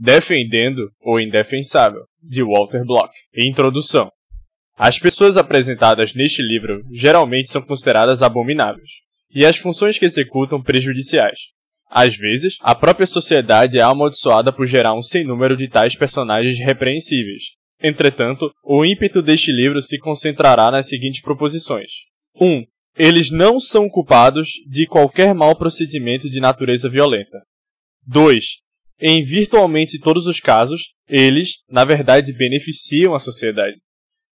Defendendo o Indefensável, de Walter Block. Introdução. As pessoas apresentadas neste livro geralmente são consideradas abomináveis, e as funções que executam prejudiciais. Às vezes, a própria sociedade é amaldiçoada por gerar um sem número de tais personagens repreensíveis. Entretanto, o ímpeto deste livro se concentrará nas seguintes proposições: 1. Um, eles não são culpados de qualquer mau procedimento de natureza violenta. 2 em virtualmente todos os casos, eles, na verdade, beneficiam a sociedade.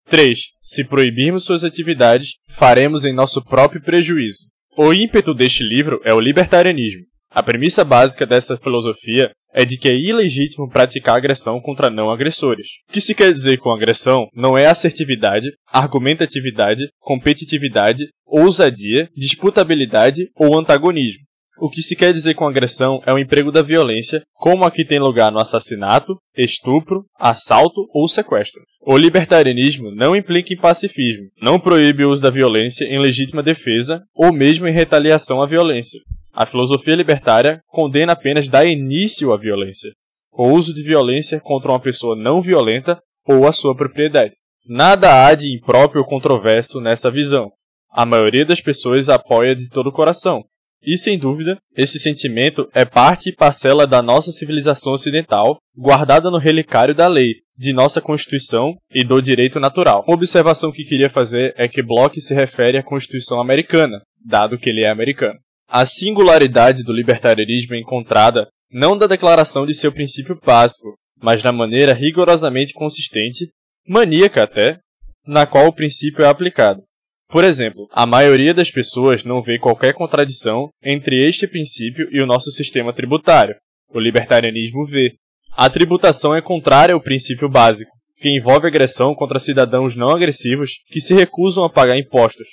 3. Se proibirmos suas atividades, faremos em nosso próprio prejuízo. O ímpeto deste livro é o libertarianismo. A premissa básica dessa filosofia é de que é ilegítimo praticar agressão contra não agressores. O que se quer dizer com agressão não é assertividade, argumentatividade, competitividade, ousadia, disputabilidade ou antagonismo. O que se quer dizer com agressão é o emprego da violência, como a que tem lugar no assassinato, estupro, assalto ou sequestro. O libertarianismo não implica em pacifismo, não proíbe o uso da violência em legítima defesa ou mesmo em retaliação à violência. A filosofia libertária condena apenas dar início à violência, o uso de violência contra uma pessoa não violenta ou a sua propriedade. Nada há de impróprio ou controverso nessa visão. A maioria das pessoas apoia de todo o coração, e sem dúvida, esse sentimento é parte e parcela da nossa civilização ocidental, guardada no relicário da lei, de nossa Constituição e do direito natural. Uma observação que queria fazer é que Bloch se refere à Constituição americana, dado que ele é americano. A singularidade do libertarianismo é encontrada não da declaração de seu princípio básico, mas na maneira rigorosamente consistente, maníaca até, na qual o princípio é aplicado. Por exemplo, a maioria das pessoas não vê qualquer contradição entre este princípio e o nosso sistema tributário. O libertarianismo vê. A tributação é contrária ao princípio básico, que envolve agressão contra cidadãos não agressivos que se recusam a pagar impostos.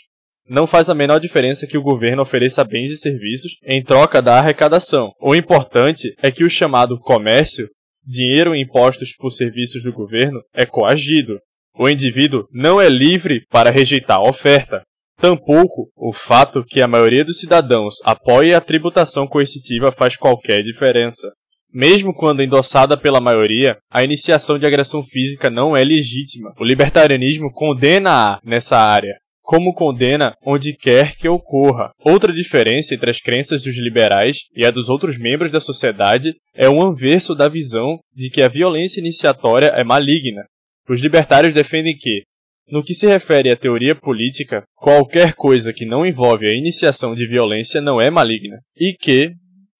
Não faz a menor diferença que o governo ofereça bens e serviços em troca da arrecadação. O importante é que o chamado comércio, dinheiro e impostos por serviços do governo, é coagido, o indivíduo não é livre para rejeitar a oferta. Tampouco o fato que a maioria dos cidadãos apoie a tributação coercitiva faz qualquer diferença. Mesmo quando endossada pela maioria, a iniciação de agressão física não é legítima. O libertarianismo condena-a nessa área, como condena onde quer que ocorra. Outra diferença entre as crenças dos liberais e a dos outros membros da sociedade é o anverso da visão de que a violência iniciatória é maligna. Os libertários defendem que, no que se refere à teoria política, qualquer coisa que não envolve a iniciação de violência não é maligna, e que,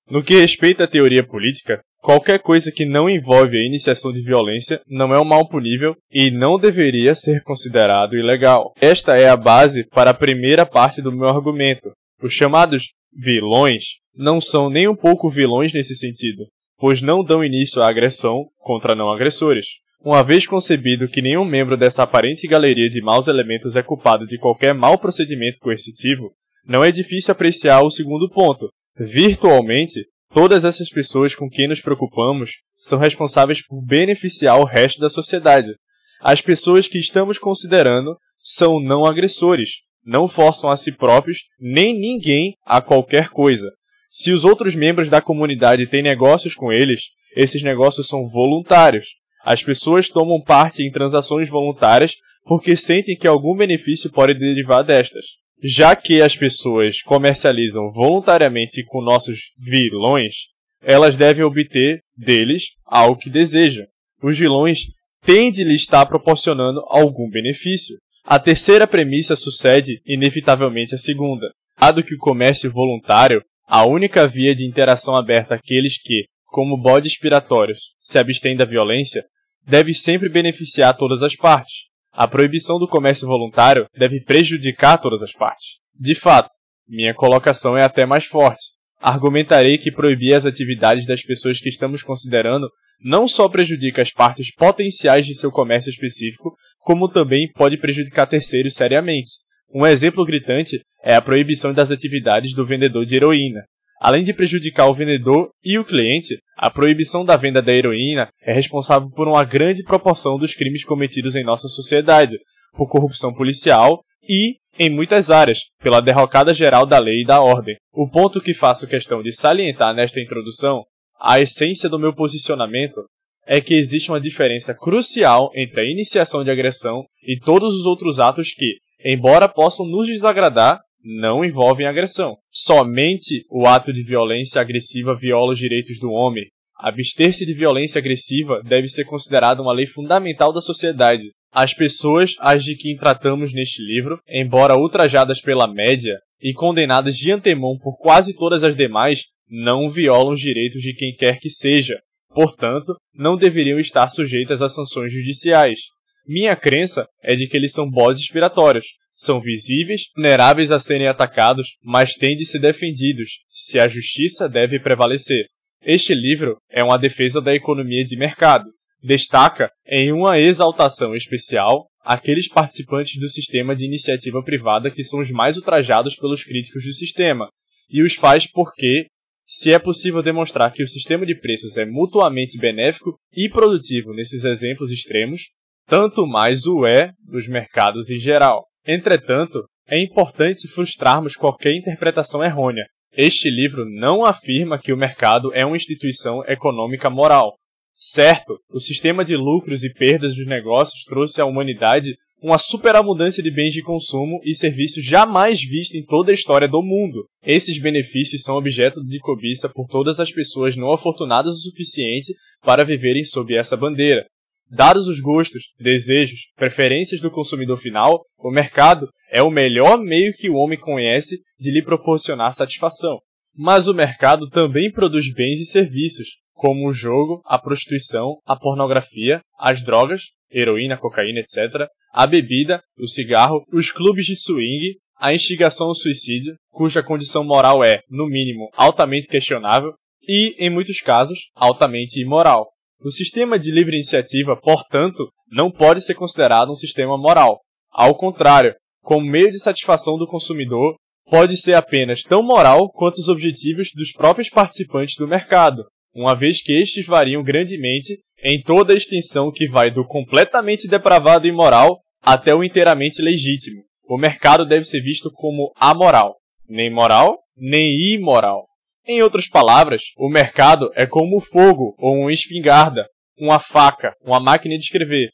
no que respeita à teoria política, qualquer coisa que não envolve a iniciação de violência não é um mal punível e não deveria ser considerado ilegal. Esta é a base para a primeira parte do meu argumento. Os chamados vilões não são nem um pouco vilões nesse sentido, pois não dão início à agressão contra não agressores. Uma vez concebido que nenhum membro dessa aparente galeria de maus elementos é culpado de qualquer mau procedimento coercitivo, não é difícil apreciar o segundo ponto. Virtualmente, todas essas pessoas com quem nos preocupamos são responsáveis por beneficiar o resto da sociedade. As pessoas que estamos considerando são não agressores, não forçam a si próprios nem ninguém a qualquer coisa. Se os outros membros da comunidade têm negócios com eles, esses negócios são voluntários as pessoas tomam parte em transações voluntárias porque sentem que algum benefício pode derivar destas. Já que as pessoas comercializam voluntariamente com nossos vilões, elas devem obter deles algo que desejam. Os vilões têm de lhe estar proporcionando algum benefício. A terceira premissa sucede inevitavelmente à segunda. Dado que o comércio voluntário, a única via de interação aberta àqueles que, como bodes expiratórios, se abstêm da violência, deve sempre beneficiar todas as partes. A proibição do comércio voluntário deve prejudicar todas as partes. De fato, minha colocação é até mais forte. Argumentarei que proibir as atividades das pessoas que estamos considerando não só prejudica as partes potenciais de seu comércio específico, como também pode prejudicar terceiros seriamente. Um exemplo gritante é a proibição das atividades do vendedor de heroína, Além de prejudicar o vendedor e o cliente, a proibição da venda da heroína é responsável por uma grande proporção dos crimes cometidos em nossa sociedade, por corrupção policial e, em muitas áreas, pela derrocada geral da lei e da ordem. O ponto que faço questão de salientar nesta introdução, a essência do meu posicionamento, é que existe uma diferença crucial entre a iniciação de agressão e todos os outros atos que, embora possam nos desagradar, não envolvem agressão. Somente o ato de violência agressiva viola os direitos do homem. Abster-se de violência agressiva deve ser considerada uma lei fundamental da sociedade. As pessoas as de quem tratamos neste livro, embora ultrajadas pela média e condenadas de antemão por quase todas as demais, não violam os direitos de quem quer que seja. Portanto, não deveriam estar sujeitas a sanções judiciais. Minha crença é de que eles são bodes expiratórios, são visíveis, vulneráveis a serem atacados, mas têm de ser defendidos, se a justiça deve prevalecer. Este livro é uma defesa da economia de mercado. Destaca, em uma exaltação especial, aqueles participantes do sistema de iniciativa privada que são os mais ultrajados pelos críticos do sistema, e os faz porque, se é possível demonstrar que o sistema de preços é mutuamente benéfico e produtivo nesses exemplos extremos, tanto mais o é dos mercados em geral. Entretanto, é importante frustrarmos qualquer interpretação errônea. Este livro não afirma que o mercado é uma instituição econômica moral. Certo, o sistema de lucros e perdas dos negócios trouxe à humanidade uma superabundância de bens de consumo e serviços jamais vista em toda a história do mundo. Esses benefícios são objeto de cobiça por todas as pessoas não afortunadas o suficiente para viverem sob essa bandeira. Dados os gostos, desejos, preferências do consumidor final, o mercado é o melhor meio que o homem conhece de lhe proporcionar satisfação. Mas o mercado também produz bens e serviços, como o jogo, a prostituição, a pornografia, as drogas, heroína, cocaína, etc., a bebida, o cigarro, os clubes de swing, a instigação ao suicídio, cuja condição moral é, no mínimo, altamente questionável e, em muitos casos, altamente imoral. O sistema de livre iniciativa, portanto, não pode ser considerado um sistema moral. Ao contrário, como meio de satisfação do consumidor, pode ser apenas tão moral quanto os objetivos dos próprios participantes do mercado, uma vez que estes variam grandemente em toda a extensão que vai do completamente depravado e imoral até o inteiramente legítimo. O mercado deve ser visto como amoral, nem moral, nem imoral. Em outras palavras, o mercado é como o fogo ou uma espingarda, uma faca, uma máquina de escrever.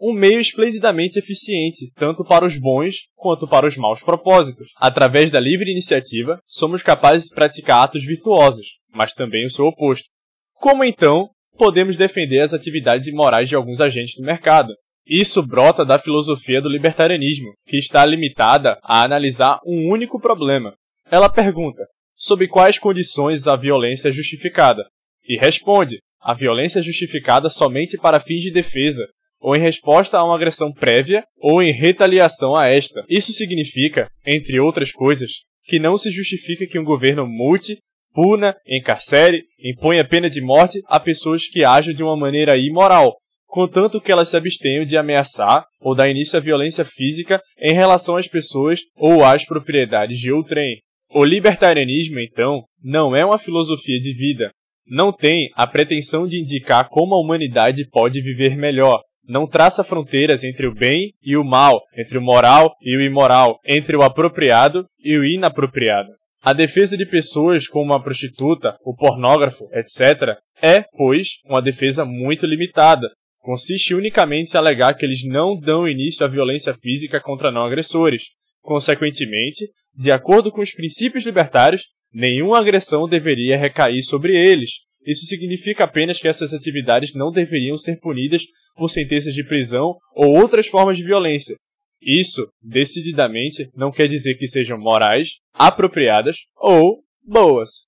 Um meio esplendidamente eficiente, tanto para os bons quanto para os maus propósitos. Através da livre iniciativa, somos capazes de praticar atos virtuosos, mas também o seu oposto. Como então podemos defender as atividades imorais de alguns agentes do mercado? Isso brota da filosofia do libertarianismo, que está limitada a analisar um único problema. Ela pergunta: sob quais condições a violência é justificada, e responde: a violência é justificada somente para fins de defesa, ou em resposta a uma agressão prévia ou em retaliação a esta. Isso significa, entre outras coisas, que não se justifica que um governo multe, puna, encarcere, imponha pena de morte a pessoas que agem de uma maneira imoral, contanto que elas se abstenham de ameaçar ou dar início à violência física em relação às pessoas ou às propriedades de outrem. O libertarianismo, então, não é uma filosofia de vida. Não tem a pretensão de indicar como a humanidade pode viver melhor. Não traça fronteiras entre o bem e o mal, entre o moral e o imoral, entre o apropriado e o inapropriado. A defesa de pessoas como a prostituta, o pornógrafo, etc., é, pois, uma defesa muito limitada. Consiste unicamente em alegar que eles não dão início à violência física contra não agressores. Consequentemente, de acordo com os princípios libertários, nenhuma agressão deveria recair sobre eles. Isso significa apenas que essas atividades não deveriam ser punidas por sentenças de prisão ou outras formas de violência. Isso, decididamente, não quer dizer que sejam morais, apropriadas ou boas.